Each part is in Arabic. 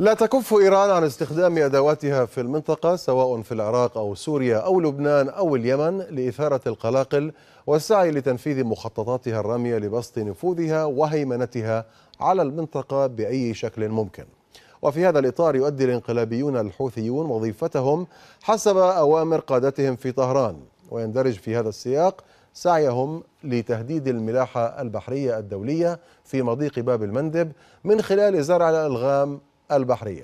لا تكف إيران عن استخدام أدواتها في المنطقة سواء في العراق أو سوريا أو لبنان أو اليمن لإثارة القلاقل والسعي لتنفيذ مخططاتها الرامية لبسط نفوذها وهيمنتها على المنطقة بأي شكل ممكن وفي هذا الإطار يؤدي الانقلابيون الحوثيون وظيفتهم حسب أوامر قادتهم في طهران ويندرج في هذا السياق سعيهم لتهديد الملاحة البحرية الدولية في مضيق باب المندب من خلال زرع الألغام البحرية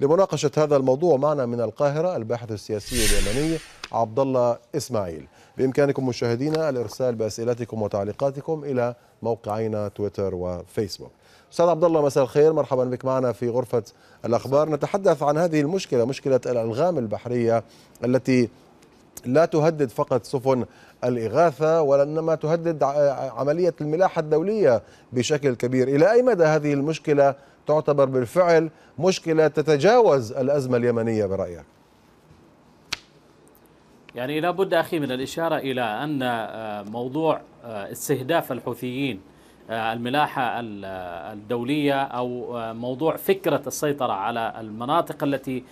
لمناقشة هذا الموضوع معنا من القاهرة الباحث السياسي اليمني عبد الله إسماعيل بإمكانكم مشاهدينا الإرسال بأسئلتكم وتعليقاتكم إلى موقعينا تويتر وفيسبوك أستاذ عبد الله مساء الخير مرحبا بك معنا في غرفة الأخبار نتحدث عن هذه المشكلة مشكلة الألغام البحرية التي لا تهدد فقط سفن الإغاثة وإنما تهدد عملية الملاحة الدولية بشكل كبير إلى أي مدى هذه المشكلة تعتبر بالفعل مشكلة تتجاوز الأزمة اليمنية برأيك يعني لابد أخي من الإشارة إلى أن آه، موضوع آه، استهداف الحوثيين آه، الملاحة آه، الدولية أو آه، موضوع فكرة السيطرة على المناطق التي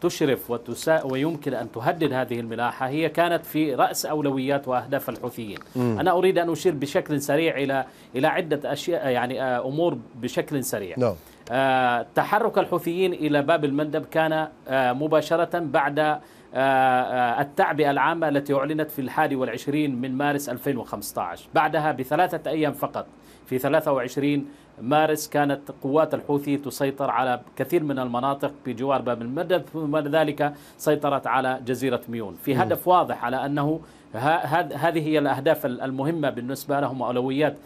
تشرف وتسا ويمكن أن تهدد هذه الملاحة هي كانت في رأس أولويات وأهداف الحوثيين م. أنا أريد أن أشير بشكل سريع إلى إلى عدة أشياء يعني أمور بشكل سريع no. نعم. تحرك الحوثيين إلى باب المندب كان مباشرة بعد آه، آه، التعبئة العامة التي أعلنت في الحادي والعشرين من مارس 2015 بعدها بثلاثة أيام فقط في 23 مارس كانت قوات الحوثي تسيطر على كثير من المناطق بجوار باب المدد ثم بعد ذلك سيطرت على جزيرة ميون في هدف واضح على أنه هذه هي الأهداف المهمة بالنسبة لهم وأولويات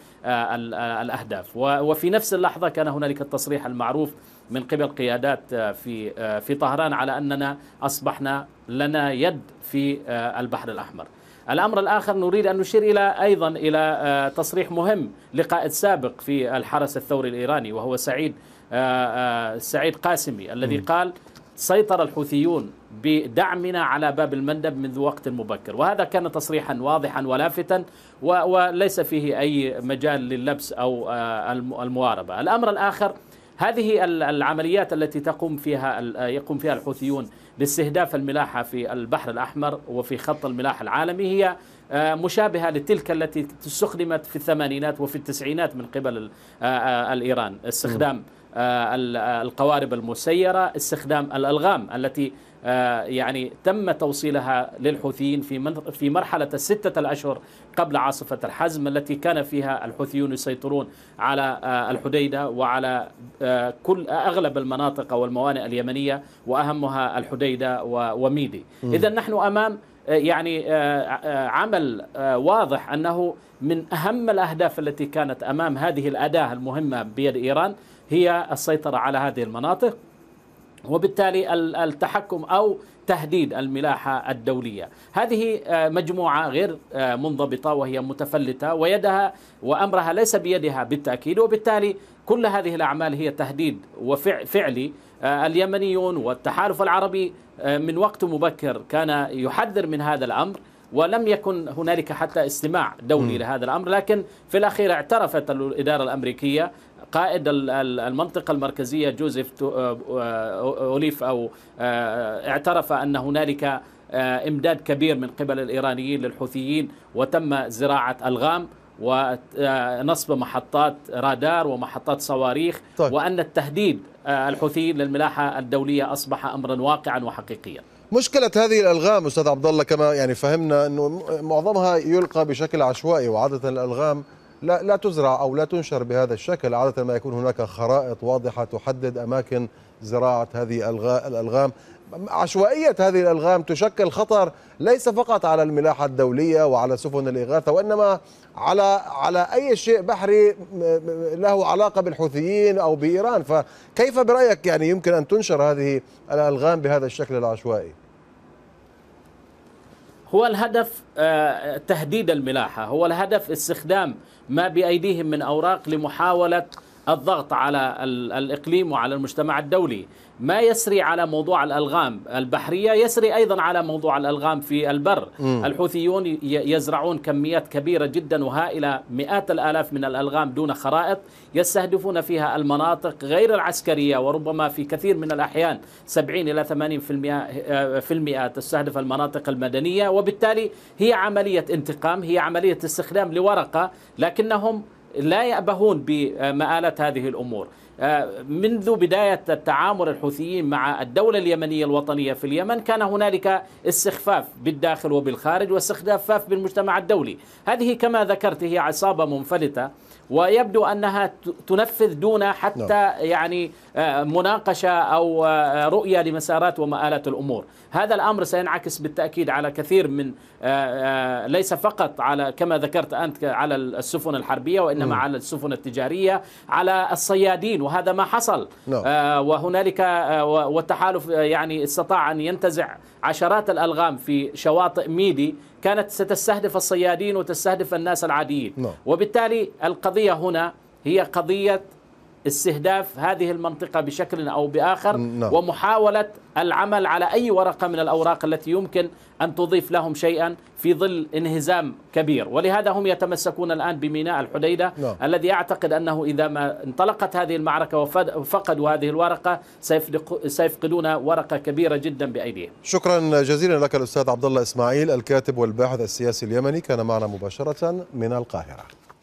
الأهداف وفي نفس اللحظة كان هنالك التصريح المعروف من قبل قيادات في في طهران على أننا أصبحنا لنا يد في البحر الأحمر الأمر الآخر نريد أن نشير إلى أيضا إلى آه، تصريح مهم لقائد سابق في الحرس الثوري الإيراني وهو سعيد آه، آه، سعيد قاسمي الذي قال سيطر الحوثيون بدعمنا على باب المندب منذ وقت مبكر وهذا كان تصريحا واضحا ولافتا وليس فيه أي مجال للبس أو المواربة الأمر الآخر هذه العمليات التي تقوم فيها آه، يقوم فيها الحوثيون باستهداف الملاحة في البحر الأحمر وفي خط الملاحة العالمي هي آه، مشابهة لتلك التي استخدمت في الثمانينات وفي التسعينات من قبل آه، الإيران استخدام القوارب المسيرة استخدام الألغام التي آه، يعني تم توصيلها للحوثيين في في مرحلة الستة الأشهر قبل عاصفة الحزم التي كان فيها الحوثيون يسيطرون على آه، الحديدة وعلى آه، كل أغلب المناطق والموانئ اليمنية وأهمها الحديدة وميدي إذا نحن أمام يعني عمل واضح أنه من أهم الأهداف التي كانت أمام هذه الأداة المهمة بيد إيران هي السيطرة على هذه المناطق وبالتالي التحكم او تهديد الملاحه الدوليه، هذه آه، مجموعه غير آه، منضبطه وهي متفلته ويدها وامرها ليس بيدها بالتاكيد وبالتالي كل هذه الاعمال هي تهديد وفعلي آه، اليمنيون والتحالف العربي من وقت مبكر كان يحذر من هذا الامر ولم يكن هنالك حتى استماع دولي م. لهذا الامر لكن في الاخير اعترفت الاداره الامريكيه قائد المنطقة المركزية جوزيف آه، آه، أوليف أو آه، اعترف أن هنالك إمداد كبير من قبل الإيرانيين للحوثيين وتم زراعة ألغام ونصب محطات رادار ومحطات صواريخ طيب. وأن التهديد الحوثيين للملاحة الدولية أصبح أمرا واقعا وحقيقيا مشكلة هذه الألغام أستاذ عبد الله كما يعني فهمنا أنه معظمها يلقى بشكل عشوائي وعادة الألغام لا لا تزرع او لا تنشر بهذا الشكل عاده ما يكون هناك خرائط واضحه تحدد اماكن زراعه هذه الالغام عشوائيه هذه الالغام تشكل خطر ليس فقط على الملاحه الدوليه وعلى سفن الاغاثه وانما على على اي شيء بحري له علاقه بالحوثيين او بايران فكيف برايك يعني يمكن ان تنشر هذه الالغام بهذا الشكل العشوائي هو الهدف آه، تهديد الملاحة هو الهدف استخدام ما بأيديهم من أوراق لمحاولة الضغط على الإقليم وعلى المجتمع الدولي ما يسري على موضوع الألغام البحرية يسري أيضا على موضوع الألغام في البر م. الحوثيون يزرعون كميات كبيرة جدا وهائلة مئات الآلاف من الألغام دون خرائط يستهدفون فيها المناطق غير العسكرية وربما في كثير من الأحيان 70 إلى 80% آه، في المئة تستهدف المناطق المدنية وبالتالي هي عملية انتقام هي عملية استخدام لورقة لكنهم لا يأبهون بمآلة هذه الأمور آه، منذ بداية التعامل الحوثيين مع الدولة اليمنية الوطنية في اليمن كان هنالك استخفاف بالداخل وبالخارج واستخفاف بالمجتمع الدولي هذه كما ذكرت هي عصابة منفلتة ويبدو أنها تنفذ دون حتى نعم. يعني آه، مناقشة أو آه، رؤية لمسارات ومآلات الأمور هذا الأمر سينعكس بالتأكيد على كثير من ليس فقط على كما ذكرت أنت على السفن الحربية وإنما وإنما م. على السفن التجارية على الصيادين وهذا ما حصل نعم. آه وهنالك آه والتحالف آه، يعني استطاع أن ينتزع عشرات الألغام في شواطئ ميدي كانت ستستهدف الصيادين وتستهدف الناس العاديين م. نعم. وبالتالي القضية هنا هي قضية استهداف هذه المنطقة بشكل أو بآخر نعم. ومحاولة العمل على أي ورقة من الأوراق التي يمكن أن تضيف لهم شيئا في ظل انهزام كبير ولهذا هم يتمسكون الآن بميناء الحديدة نعم. الذي أعتقد أنه إذا ما انطلقت هذه المعركة وفقدوا هذه الورقة سيفقدون ورقة كبيرة جدا بأيديهم شكرا جزيلا لك الأستاذ عبد الله إسماعيل الكاتب والباحث السياسي اليمني كان معنا مباشرة من القاهرة